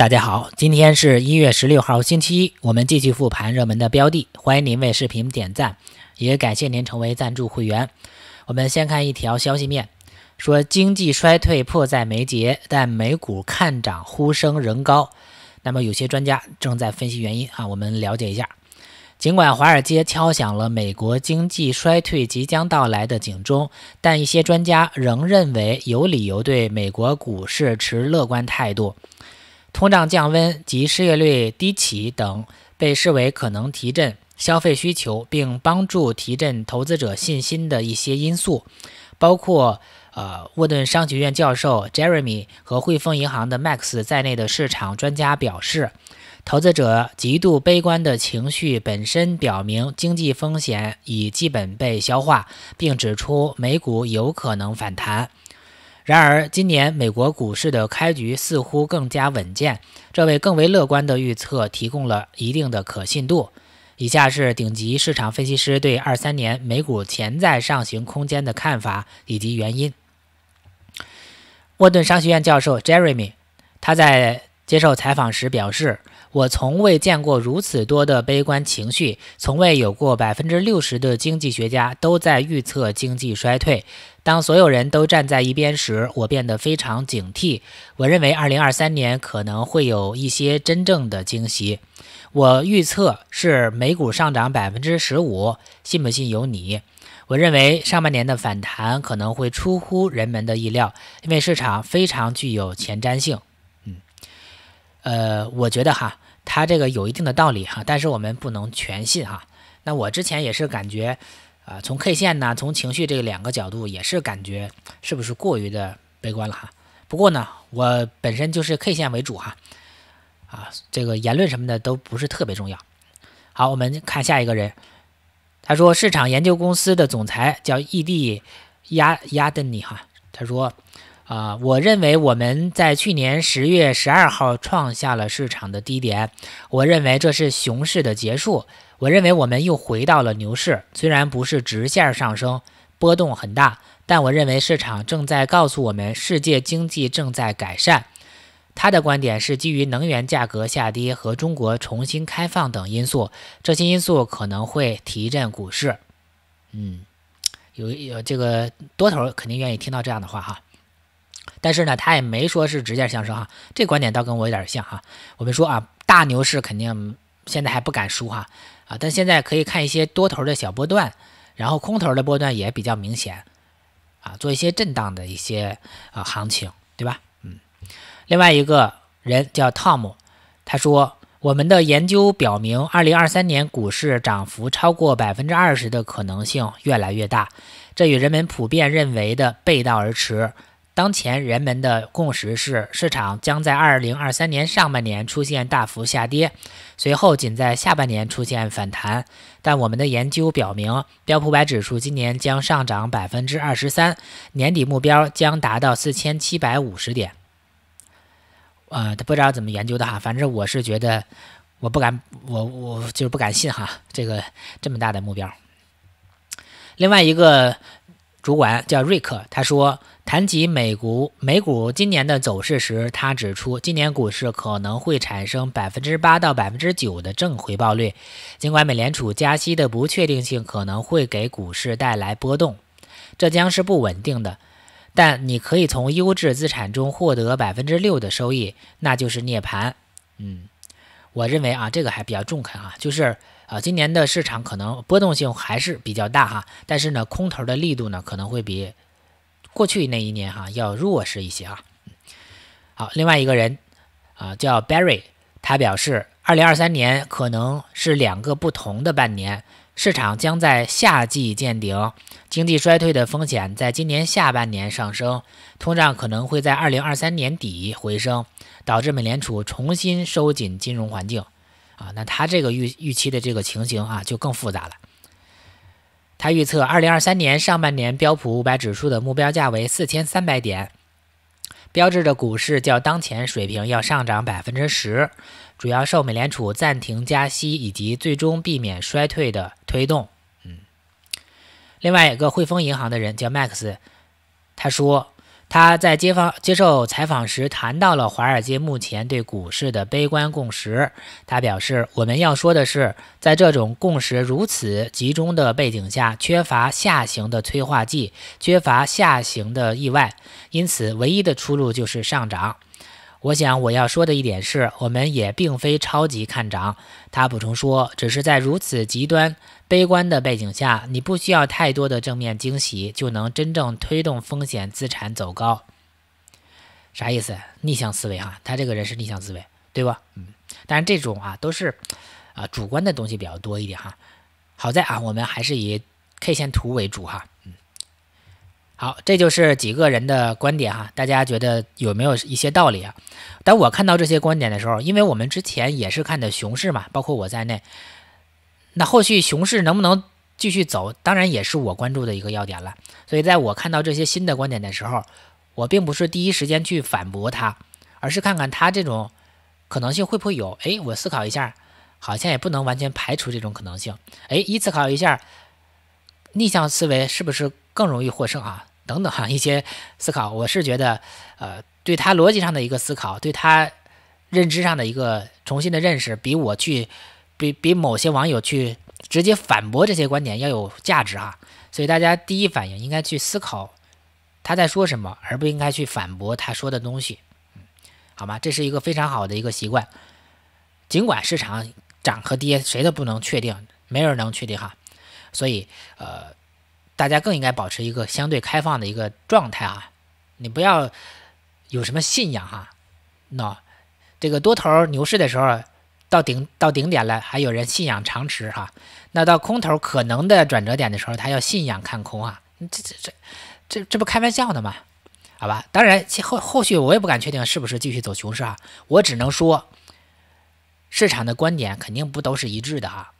大家好，今天是一月十六号星期一，我们继续复盘热门的标的。欢迎您为视频点赞，也感谢您成为赞助会员。我们先看一条消息面，说经济衰退迫在眉睫，但美股看涨呼声仍高。那么，有些专家正在分析原因啊。我们了解一下，尽管华尔街敲响了美国经济衰退即将到来的警钟，但一些专家仍认为有理由对美国股市持乐观态度。通胀降温及失业率低企等被视为可能提振消费需求并帮助提振投资者信心的一些因素，包括呃沃顿商学院教授 Jeremy 和汇丰银行的 Max 在内的市场专家表示，投资者极度悲观的情绪本身表明经济风险已基本被消化，并指出美股有可能反弹。然而，今年美国股市的开局似乎更加稳健，这为更为乐观的预测提供了一定的可信度。以下是顶级市场分析师对二三年美股潜在上行空间的看法以及原因。沃顿商学院教授 Jeremy，他在接受采访时表示：“我从未见过如此多的悲观情绪，从未有过百分之六十的经济学家都在预测经济衰退。”当所有人都站在一边时，我变得非常警惕。我认为，二零二三年可能会有一些真正的惊喜。我预测是美股上涨百分之十五，信不信由你。我认为上半年的反弹可能会出乎人们的意料，因为市场非常具有前瞻性。嗯，呃，我觉得哈，它这个有一定的道理哈，但是我们不能全信哈。那我之前也是感觉。啊，从 K 线呢，从情绪这两个角度也是感觉是不是过于的悲观了哈？不过呢，我本身就是 K 线为主哈，啊，这个言论什么的都不是特别重要。好，我们看下一个人，他说市场研究公司的总裁叫 E.D. 亚亚登尼哈，他说。啊，我认为我们在去年十月十二号创下了市场的低点，我认为这是熊市的结束，我认为我们又回到了牛市，虽然不是直线上升，波动很大，但我认为市场正在告诉我们，世界经济正在改善。他的观点是基于能源价格下跌和中国重新开放等因素，这些因素可能会提振股市。嗯，有有这个多头肯定愿意听到这样的话哈。但是呢，他也没说是直线上升哈，这观点倒跟我有点像哈。我们说啊，大牛市肯定现在还不敢输哈啊，但现在可以看一些多头的小波段，然后空头的波段也比较明显啊，做一些震荡的一些啊行情，对吧？嗯。另外一个人叫 Tom，他说我们的研究表明，二零二三年股市涨幅超过百分之二十的可能性越来越大，这与人们普遍认为的背道而驰。当前人们的共识是，市场将在二零二三年上半年出现大幅下跌，随后仅在下半年出现反弹。但我们的研究表明，标普百指数今年将上涨百分之二十三，年底目标将达到四千七百五十点。啊，他不知道怎么研究的哈，反正我是觉得，我不敢，我我就是不敢信哈，这个这么大的目标。另外一个主管叫瑞克，他说。谈及美股美股今年的走势时，他指出，今年股市可能会产生百分之八到百分之九的正回报率。尽管美联储加息的不确定性可能会给股市带来波动，这将是不稳定的。但你可以从优质资产中获得百分之六的收益，那就是涅槃。嗯，我认为啊，这个还比较中肯啊，就是啊，今年的市场可能波动性还是比较大哈，但是呢，空头的力度呢可能会比。过去那一年哈要弱势一些啊，好，另外一个人啊叫 Barry，他表示，二零二三年可能是两个不同的半年，市场将在夏季见顶，经济衰退的风险在今年下半年上升，通胀可能会在二零二三年底回升，导致美联储重新收紧金融环境，啊，那他这个预预期的这个情形啊就更复杂了。他预测，二零二三年上半年标普五百指数的目标价为四千三百点，标志着股市较当前水平要上涨百分之十，主要受美联储暂停加息以及最终避免衰退的推动。嗯，另外一个汇丰银行的人叫 Max，他说。他在接访接受采访时谈到了华尔街目前对股市的悲观共识。他表示：“我们要说的是，在这种共识如此集中的背景下，缺乏下行的催化剂，缺乏下行的意外，因此唯一的出路就是上涨。”我想我要说的一点是，我们也并非超级看涨。他补充说：“只是在如此极端。”悲观的背景下，你不需要太多的正面惊喜，就能真正推动风险资产走高。啥意思？逆向思维哈，他这个人是逆向思维，对吧？嗯，当然这种啊都是啊主观的东西比较多一点哈。好在啊，我们还是以 K 线图为主哈。嗯，好，这就是几个人的观点哈，大家觉得有没有一些道理啊？当我看到这些观点的时候，因为我们之前也是看的熊市嘛，包括我在内。那后续熊市能不能继续走，当然也是我关注的一个要点了。所以，在我看到这些新的观点的时候，我并不是第一时间去反驳他，而是看看他这种可能性会不会有。哎，我思考一下，好像也不能完全排除这种可能性。哎，一思考一下，逆向思维是不是更容易获胜啊？等等，哈，一些思考，我是觉得，呃，对他逻辑上的一个思考，对他认知上的一个重新的认识，比我去。比比某些网友去直接反驳这些观点要有价值哈，所以大家第一反应应该去思考他在说什么，而不应该去反驳他说的东西，好吗？这是一个非常好的一个习惯。尽管市场涨和跌谁都不能确定，没人能确定哈，所以呃，大家更应该保持一个相对开放的一个状态啊，你不要有什么信仰哈。那这个多头牛市的时候。到顶到顶点了，还有人信仰长持哈，那到空头可能的转折点的时候，他要信仰看空啊，这这这这这不开玩笑呢吗？好吧，当然其后后续我也不敢确定是不是继续走熊市啊，我只能说，市场的观点肯定不都是一致的哈，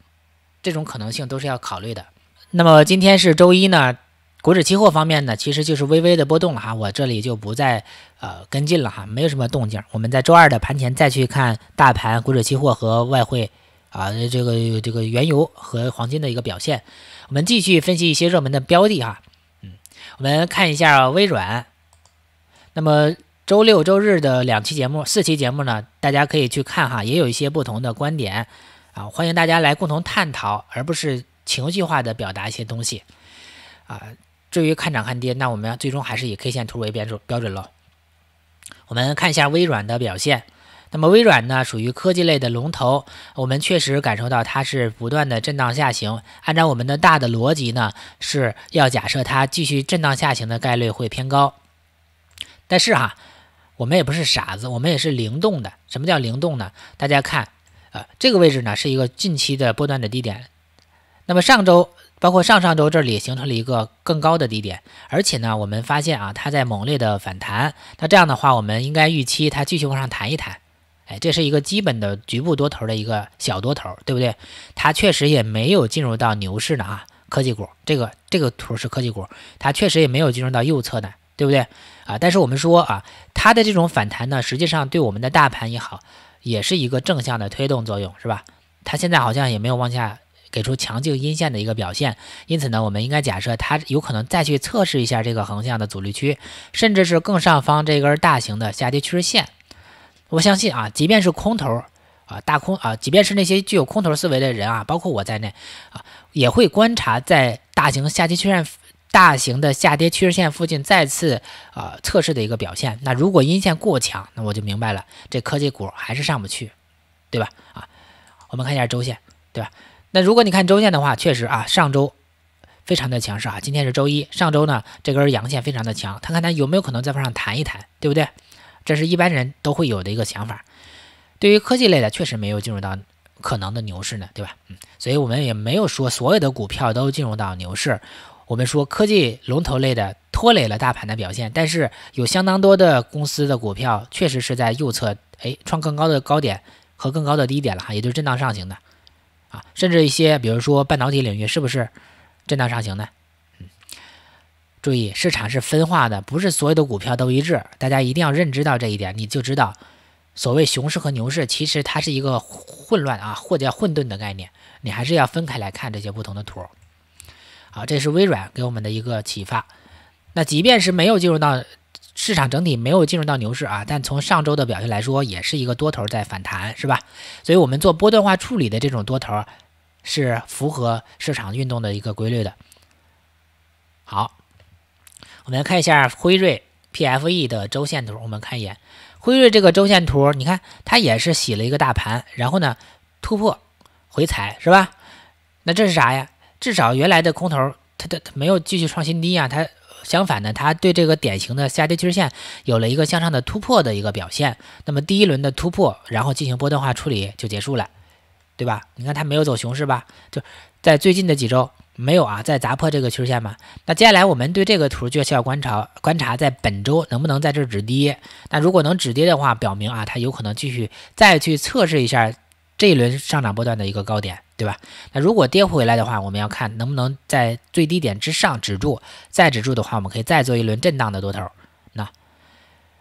这种可能性都是要考虑的。那么今天是周一呢。股指期货方面呢，其实就是微微的波动了哈，我这里就不再呃跟进了哈，没有什么动静。我们在周二的盘前再去看大盘、股指期货和外汇啊，这个这个原油和黄金的一个表现。我们继续分析一些热门的标的哈，嗯，我们看一下微软。那么周六周日的两期节目、四期节目呢，大家可以去看哈，也有一些不同的观点啊，欢迎大家来共同探讨，而不是情绪化的表达一些东西啊。至于看涨看跌，那我们要最终还是以 K 线图为标准标准喽。我们看一下微软的表现，那么微软呢属于科技类的龙头，我们确实感受到它是不断的震荡下行。按照我们的大的逻辑呢，是要假设它继续震荡下行的概率会偏高。但是哈，我们也不是傻子，我们也是灵动的。什么叫灵动呢？大家看，呃，这个位置呢是一个近期的波段的低点，那么上周。包括上上周这里形成了一个更高的低点，而且呢，我们发现啊，它在猛烈的反弹，那这样的话，我们应该预期它继续往上弹一弹，哎，这是一个基本的局部多头的一个小多头，对不对？它确实也没有进入到牛市呢啊，科技股这个这个图是科技股，它确实也没有进入到右侧的，对不对啊？但是我们说啊，它的这种反弹呢，实际上对我们的大盘也好，也是一个正向的推动作用，是吧？它现在好像也没有往下。给出强劲阴线的一个表现，因此呢，我们应该假设它有可能再去测试一下这个横向的阻力区，甚至是更上方这根大型的下跌趋势线。我相信啊，即便是空头啊，大空啊，即便是那些具有空头思维的人啊，包括我在内啊，也会观察在大型下跌趋势线、大型的下跌趋势线附近再次啊测试的一个表现。那如果阴线过强，那我就明白了，这科技股还是上不去，对吧？啊，我们看一下周线，对吧？那如果你看周线的话，确实啊，上周非常的强势啊。今天是周一，上周呢这根阳线非常的强，看看它有没有可能再往上弹一弹，对不对？这是一般人都会有的一个想法。对于科技类的，确实没有进入到可能的牛市呢，对吧？嗯，所以我们也没有说所有的股票都进入到牛市。我们说科技龙头类的拖累了大盘的表现，但是有相当多的公司的股票确实是在右侧哎创更高的高点和更高的低点了哈，也就是震荡上行的。啊，甚至一些，比如说半导体领域，是不是震荡上行呢？嗯，注意市场是分化的，不是所有的股票都一致，大家一定要认知到这一点，你就知道所谓熊市和牛市，其实它是一个混乱啊或者叫混沌的概念，你还是要分开来看这些不同的图。好，这是微软给我们的一个启发。那即便是没有进入到。市场整体没有进入到牛市啊，但从上周的表现来说，也是一个多头在反弹，是吧？所以，我们做波段化处理的这种多头，是符合市场运动的一个规律的。好，我们来看一下辉瑞 PFE 的周线图，我们看一眼辉瑞这个周线图，你看它也是洗了一个大盘，然后呢突破回踩，是吧？那这是啥呀？至少原来的空头，它它它没有继续创新低啊，它。相反呢，它对这个典型的下跌趋势线有了一个向上的突破的一个表现。那么第一轮的突破，然后进行波段化处理就结束了，对吧？你看它没有走熊市吧？就在最近的几周没有啊，在砸破这个趋势线嘛。那接下来我们对这个图就需要观察，观察在本周能不能在这止跌。那如果能止跌的话，表明啊，它有可能继续再去测试一下。这一轮上涨波段的一个高点，对吧？那如果跌回来的话，我们要看能不能在最低点之上止住，再止住的话，我们可以再做一轮震荡的多头。那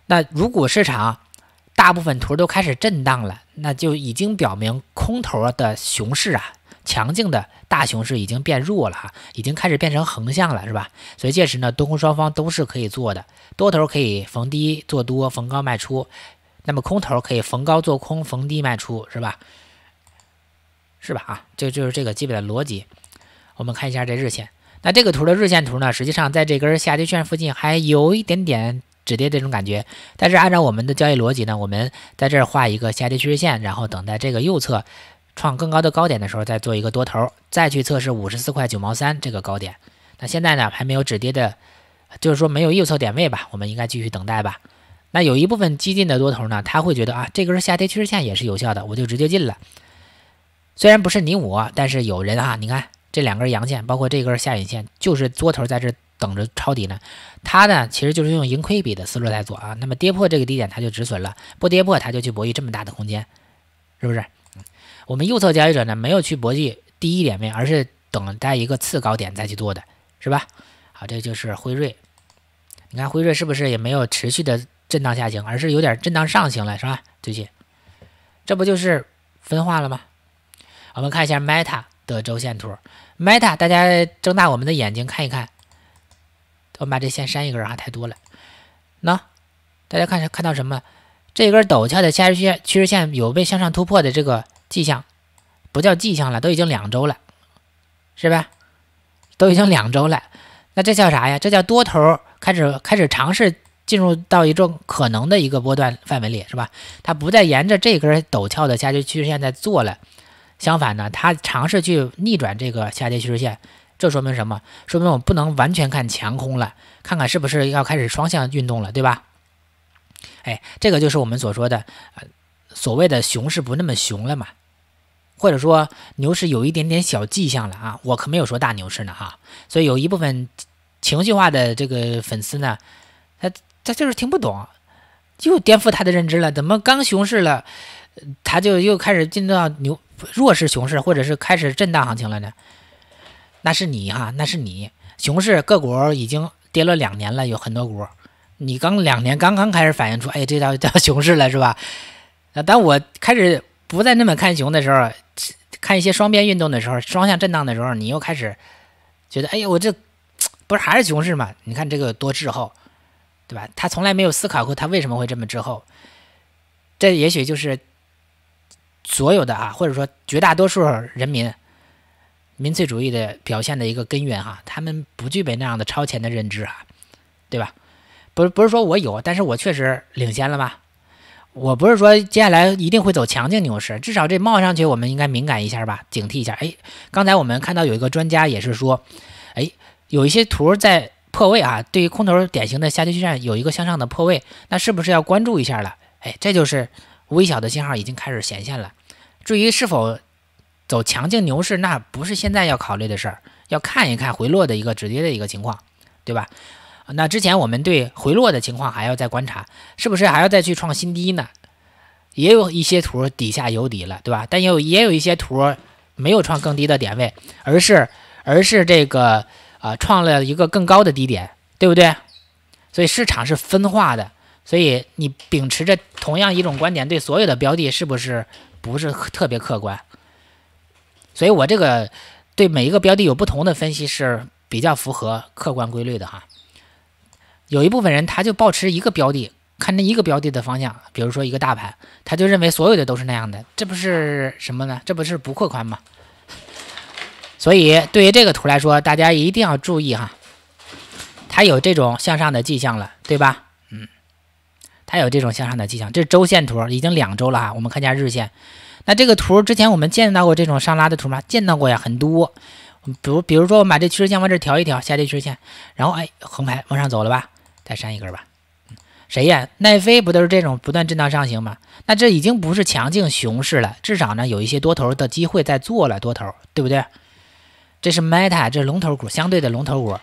那如果市场大部分图都开始震荡了，那就已经表明空头的熊市啊，强劲的大熊市已经变弱了哈，已经开始变成横向了，是吧？所以届时呢，多空双方都是可以做的，多头可以逢低做多，逢高卖出；那么空头可以逢高做空，逢低卖出，是吧？是吧？啊，就就是这个基本的逻辑。我们看一下这日线，那这个图的日线图呢，实际上在这根下跌线附近还有一点点止跌这种感觉。但是按照我们的交易逻辑呢，我们在这儿画一个下跌趋势线，然后等待这个右侧创更高的高点的时候再做一个多头，再去测试五十四块九毛三这个高点。那现在呢，还没有止跌的，就是说没有右侧点位吧，我们应该继续等待吧。那有一部分激进的多头呢，他会觉得啊，这根下跌趋势线也是有效的，我就直接进了。虽然不是你我，但是有人啊！你看这两根阳线，包括这根下影线，就是多头在这等着抄底呢。他呢，其实就是用盈亏比的思路在做啊。那么跌破这个低点，他就止损了；不跌破，他就去博弈这么大的空间，是不是？我们右侧交易者呢，没有去博弈第一点位，而是等待一个次高点再去做的是吧？好，这就是辉瑞。你看辉瑞是不是也没有持续的震荡下行，而是有点震荡上行了，是吧？最近，这不就是分化了吗？我们看一下 Meta 的周线图，Meta，大家睁大我们的眼睛看一看。我们把这线删一根啊，太多了。那大家看看看到什么？这根陡峭的下势趋趋势线有被向上突破的这个迹象，不叫迹象了，都已经两周了，是吧？都已经两周了，那这叫啥呀？这叫多头开始开始尝试进入到一种可能的一个波段范围里，是吧？它不再沿着这根陡峭的下趋势线在做了。相反呢，它尝试去逆转这个下跌趋势线，这说明什么？说明我们不能完全看强空了，看看是不是要开始双向运动了，对吧？哎，这个就是我们所说的所谓的熊市不那么熊了嘛，或者说牛市有一点点小迹象了啊！我可没有说大牛市呢哈，所以有一部分情绪化的这个粉丝呢，他他就是听不懂，又颠覆他的认知了，怎么刚熊市了，他就又开始进入到牛？弱势熊市，或者是开始震荡行情了呢？那是你哈，那是你熊市个股已经跌了两年了，有很多股，你刚两年刚刚开始反映出，哎，这叫 叫熊市了是吧？那当我开始不再那么看熊的时候，看一些双边运动的时候，双向震荡的时候，你又开始觉得，哎呀，我这不是还是熊市嘛？你看这个多滞后，对吧？他从来没有思考过他为什么会这么滞后，这也许就是。所有的啊，或者说绝大多数人民民粹主义的表现的一个根源哈，他们不具备那样的超前的认知啊，对吧？不是不是说我有，但是我确实领先了吧？我不是说接下来一定会走强劲牛市，至少这冒上去，我们应该敏感一下吧，警惕一下。哎，刚才我们看到有一个专家也是说，哎，有一些图在破位啊，对于空头典型的下跌趋势有一个向上的破位，那是不是要关注一下了？哎，这就是微小的信号已经开始显现了。至于是否走强劲牛市，那不是现在要考虑的事儿，要看一看回落的一个止跌的一个情况，对吧？那之前我们对回落的情况还要再观察，是不是还要再去创新低呢？也有一些图底下有底了，对吧？但有也有一些图没有创更低的点位，而是而是这个啊创了一个更高的低点，对不对？所以市场是分化的，所以你秉持着同样一种观点，对所有的标的是不是？不是特别客观，所以我这个对每一个标的有不同的分析是比较符合客观规律的哈。有一部分人他就保持一个标的，看那一个标的的方向，比如说一个大盘，他就认为所有的都是那样的，这不是什么呢？这不是不扩宽吗？所以对于这个图来说，大家一定要注意哈，它有这种向上的迹象了，对吧？它有这种向上的迹象，这是周线图，已经两周了哈。我们看一下日线，那这个图之前我们见到过这种上拉的图吗？见到过呀，很多。比如，比如说我把这趋势线往这调一调，下跌趋势线，然后哎，横盘往上走了吧，再删一根吧。谁呀？奈飞不都是这种不断震荡上行吗？那这已经不是强劲熊市了，至少呢有一些多头的机会在做了，多头，对不对？这是 Meta，这是龙头股，相对的龙头股，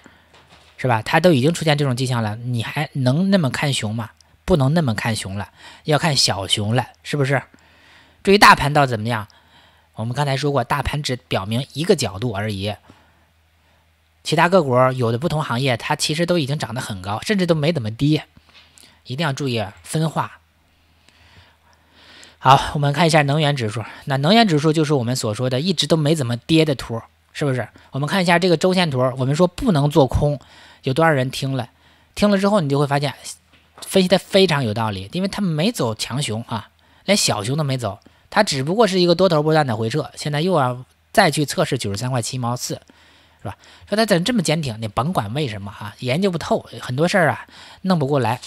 是吧？它都已经出现这种迹象了，你还能那么看熊吗？不能那么看熊了，要看小熊了，是不是？至于大盘到怎么样，我们刚才说过，大盘只表明一个角度而已。其他个股有的不同行业，它其实都已经涨得很高，甚至都没怎么跌。一定要注意分化。好，我们看一下能源指数。那能源指数就是我们所说的一直都没怎么跌的图，是不是？我们看一下这个周线图，我们说不能做空，有多少人听了？听了之后，你就会发现。分析的非常有道理，因为他没走强熊啊，连小熊都没走，他只不过是一个多头不断的回撤，现在又要再去测试九十三块七毛四，是吧？说它怎么这么坚挺，你甭管为什么啊，研究不透，很多事儿啊弄不过来。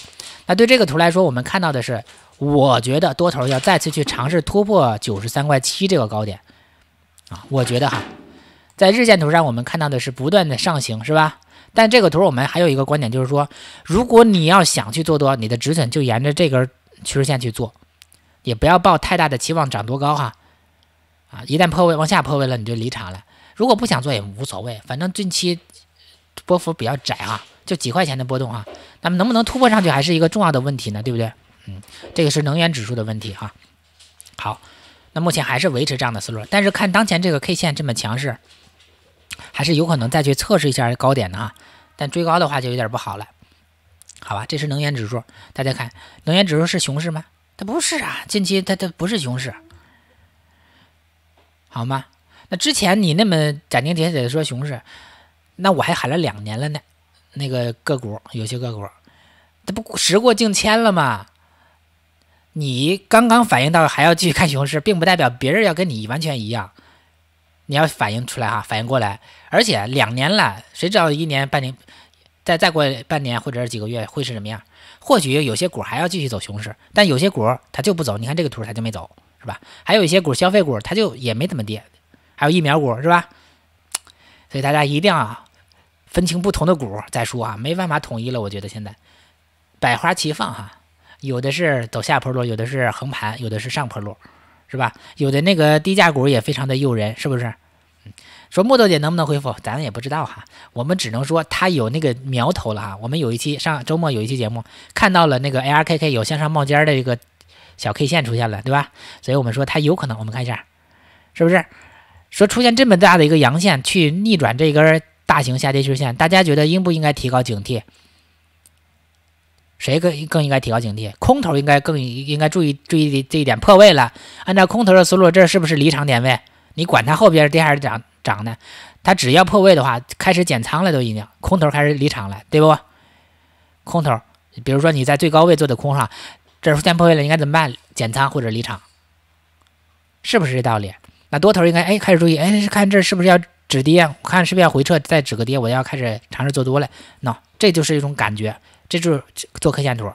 那对这个图来说，我们看到的是，我觉得多头要再次去尝试突破九十三块七这个高点啊，我觉得哈，在日线图上我们看到的是不断的上行，是吧？但这个图我们还有一个观点，就是说，如果你要想去做多，你的止损就沿着这根趋势线去做，也不要抱太大的期望涨多高哈，啊，一旦破位往下破位了，你就离场了。如果不想做也无所谓，反正近期波幅比较窄哈，就几块钱的波动哈，那么能不能突破上去还是一个重要的问题呢，对不对？嗯，这个是能源指数的问题哈。好，那目前还是维持这样的思路，但是看当前这个 K 线这么强势。还是有可能再去测试一下高点的啊，但追高的话就有点不好了，好吧？这是能源指数，大家看，能源指数是熊市吗？它不是啊，近期它它不是熊市，好吗？那之前你那么斩钉截铁说熊市，那我还喊了两年了呢，那个个股有些个股，它不时过境迁了吗？你刚刚反应到还要继续看熊市，并不代表别人要跟你完全一样。你要反应出来哈，反应过来，而且两年了，谁知道一年半年，再再过半年或者几个月会是什么样？或许有些股还要继续走熊市，但有些股它就不走。你看这个图，它就没走，是吧？还有一些股，消费股它就也没怎么跌，还有疫苗股，是吧？所以大家一定要分清不同的股再说啊，没办法统一了，我觉得现在百花齐放哈，有的是走下坡路，有的是横盘，有的是上坡路，是吧？有的那个低价股也非常的诱人，是不是？说木头姐能不能恢复，咱也不知道哈。我们只能说它有那个苗头了哈。我们有一期上周末有一期节目看到了那个 ARKK 有向上冒尖的这个小 K 线出现了，对吧？所以我们说它有可能。我们看一下，是不是说出现这么大的一个阳线去逆转这根大型下跌趋势线？大家觉得应不应该提高警惕？谁更更应该提高警惕？空头应该更应该注意注意这一点破位了。按照空头的思路，这是不是离场点位？你管它后边跌还是涨？涨呢？它只要破位的话，开始减仓了，都已经空头开始离场了，对不？空头，比如说你在最高位做的空上，这出现破位了，应该怎么办？减仓或者离场，是不是这道理？那多头应该哎开始注意，哎看这是不是要止跌，看是不是要回撤再止个跌，我要开始尝试做多了，no, 这就是一种感觉，这就是做 K 线图。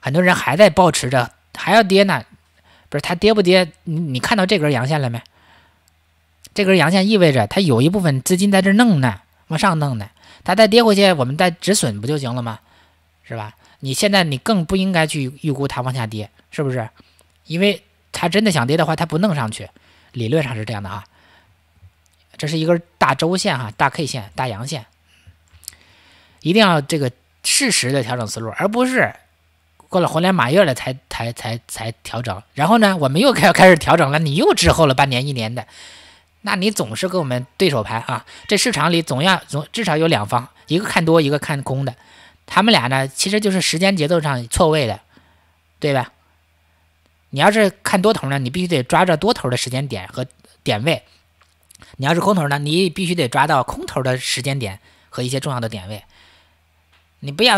很多人还在保持着还要跌呢，不是它跌不跌？你你看到这根阳线了没？这根阳线意味着它有一部分资金在这弄呢，往上弄呢。它再跌回去，我们再止损不就行了吗？是吧？你现在你更不应该去预估它往下跌，是不是？因为它真的想跌的话，它不弄上去，理论上是这样的啊。这是一根大周线哈，大 K 线，大阳线，一定要这个适时的调整思路，而不是过了猴年马月了才才才才调整。然后呢，我们又开开始调整了，你又滞后了半年一年的。那你总是跟我们对手盘啊？这市场里总要总至少有两方，一个看多，一个看空的。他们俩呢，其实就是时间节奏上错位的，对吧？你要是看多头呢，你必须得抓着多头的时间点和点位；你要是空头呢，你必须得抓到空头的时间点和一些重要的点位。你不要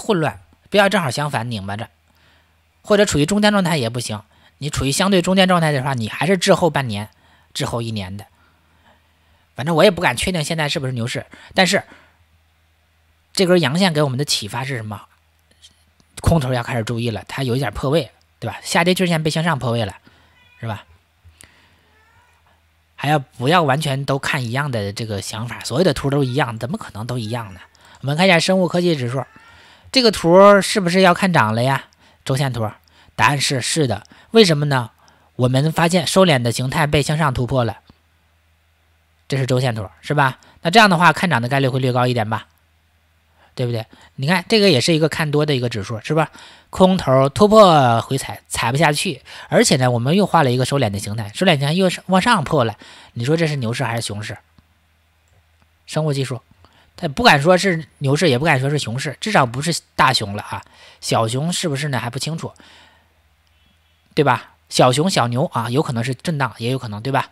混乱，不要正好相反拧巴着，或者处于中间状态也不行。你处于相对中间状态的话，你还是滞后半年。滞后一年的，反正我也不敢确定现在是不是牛市，但是这根阳线给我们的启发是什么？空头要开始注意了，它有一点破位，对吧？下跌均线被向上破位了，是吧？还要不要完全都看一样的这个想法？所有的图都一样，怎么可能都一样呢？我们看一下生物科技指数，这个图是不是要看涨了呀？周线图，答案是是的，为什么呢？我们发现收敛的形态被向上突破了，这是周线图，是吧？那这样的话，看涨的概率会略高一点吧，对不对？你看这个也是一个看多的一个指数，是吧？空头突破回踩，踩不下去，而且呢，我们又画了一个收敛的形态，收敛形态又是往上破了，你说这是牛市还是熊市？生物技术，它不敢说是牛市，也不敢说是熊市，至少不是大熊了啊，小熊是不是呢？还不清楚，对吧？小熊、小牛啊，有可能是震荡，也有可能，对吧？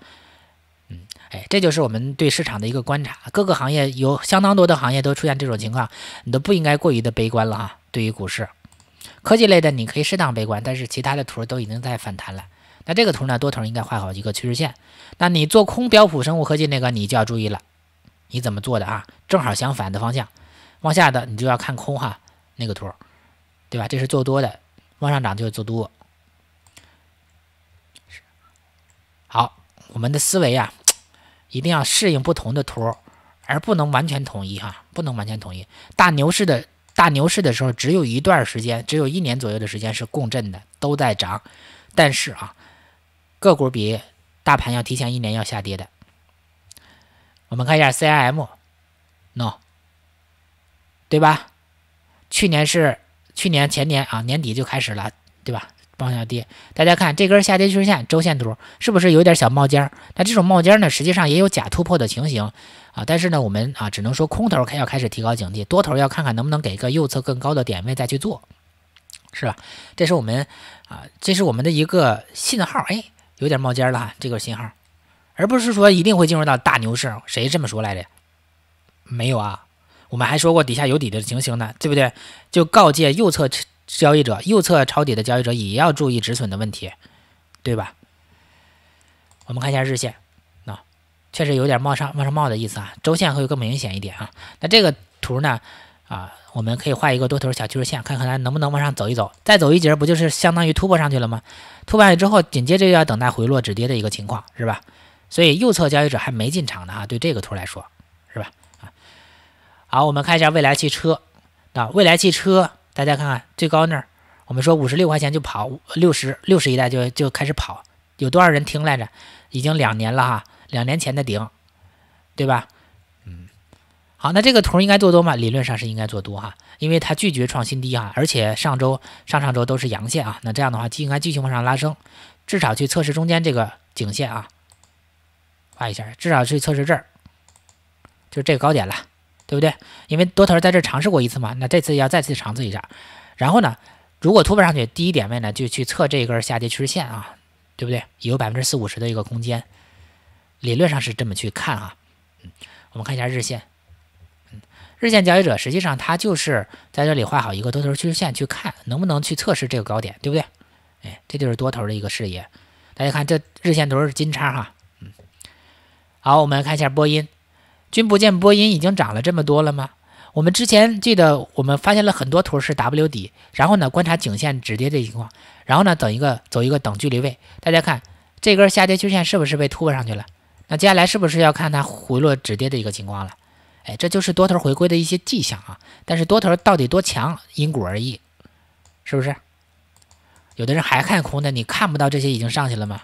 嗯，哎，这就是我们对市场的一个观察。各个行业有相当多的行业都出现这种情况，你都不应该过于的悲观了哈。对于股市，科技类的你可以适当悲观，但是其他的图都已经在反弹了。那这个图呢，多头应该画好一个趋势线。那你做空标普生物科技那个，你就要注意了，你怎么做的啊？正好相反的方向，往下的你就要看空哈，那个图，对吧？这是做多的，往上涨就是做多。好，我们的思维啊，一定要适应不同的图，而不能完全统一哈，不能完全统一。大牛市的大牛市的时候，只有一段时间，只有一年左右的时间是共振的，都在涨。但是啊，个股比大盘要提前一年要下跌的。我们看一下 CIM，no，对吧？去年是去年前年啊，年底就开始了，对吧？往下跌，大家看这根下跌趋势线，周线图是不是有点小冒尖儿？那这种冒尖儿呢，实际上也有假突破的情形啊。但是呢，我们啊，只能说空头开要开始提高警惕，多头要看看能不能给一个右侧更高的点位再去做，是吧？这是我们啊，这是我们的一个信号，哎，有点冒尖了哈，这个信号，而不是说一定会进入到大牛市，谁这么说来着？没有啊，我们还说过底下有底的情形呢，对不对？就告诫右侧。交易者右侧抄底的交易者也要注意止损的问题，对吧？我们看一下日线，啊，确实有点冒上冒上冒的意思啊。周线会更明显一点啊。那这个图呢，啊，我们可以画一个多头小趋势线，看看它能不能往上走一走，再走一截，不就是相当于突破上去了吗？突破上去之后，紧接着又要等待回落止跌的一个情况，是吧？所以右侧交易者还没进场的啊，对这个图来说，是吧？啊，好，我们看一下未来汽车，啊，未来汽车。大家看看最高那儿，我们说五十六块钱就跑，六十六十一代就就开始跑，有多少人听来着？已经两年了哈，两年前的顶，对吧？嗯，好，那这个图应该做多嘛？理论上是应该做多哈，因为它拒绝创新低哈，而且上周上上周都是阳线啊，那这样的话就应该继续往上拉升，至少去测试中间这个颈线啊，画一下，至少去测试这儿，就这个高点了。对不对？因为多头在这尝试过一次嘛，那这次要再次尝试一下。然后呢，如果突破上去第一点位呢，就去测这根下跌趋势线啊，对不对？有百分之四五十的一个空间，理论上是这么去看啊。嗯，我们看一下日线。嗯，日线交易者实际上他就是在这里画好一个多头趋势线，去看能不能去测试这个高点，对不对？哎，这就是多头的一个视野。大家看这日线图是金叉哈。嗯，好，我们来看一下波音。君不见波音已经涨了这么多了吗？我们之前记得我们发现了很多图是 W 底，然后呢观察颈线止跌的情况，然后呢等一个走一个等距离位。大家看这根下跌均线是不是被突破上去了？那接下来是不是要看它回落止跌的一个情况了？哎，这就是多头回归的一些迹象啊。但是多头到底多强，因股而异，是不是？有的人还看空呢，你看不到这些已经上去了吗？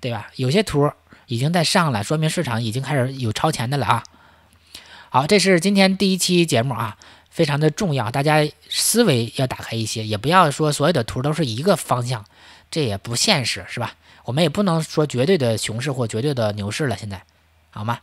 对吧？有些图。已经在上了，说明市场已经开始有超前的了啊。好，这是今天第一期节目啊，非常的重要，大家思维要打开一些，也不要说所有的图都是一个方向，这也不现实，是吧？我们也不能说绝对的熊市或绝对的牛市了，现在，好吗？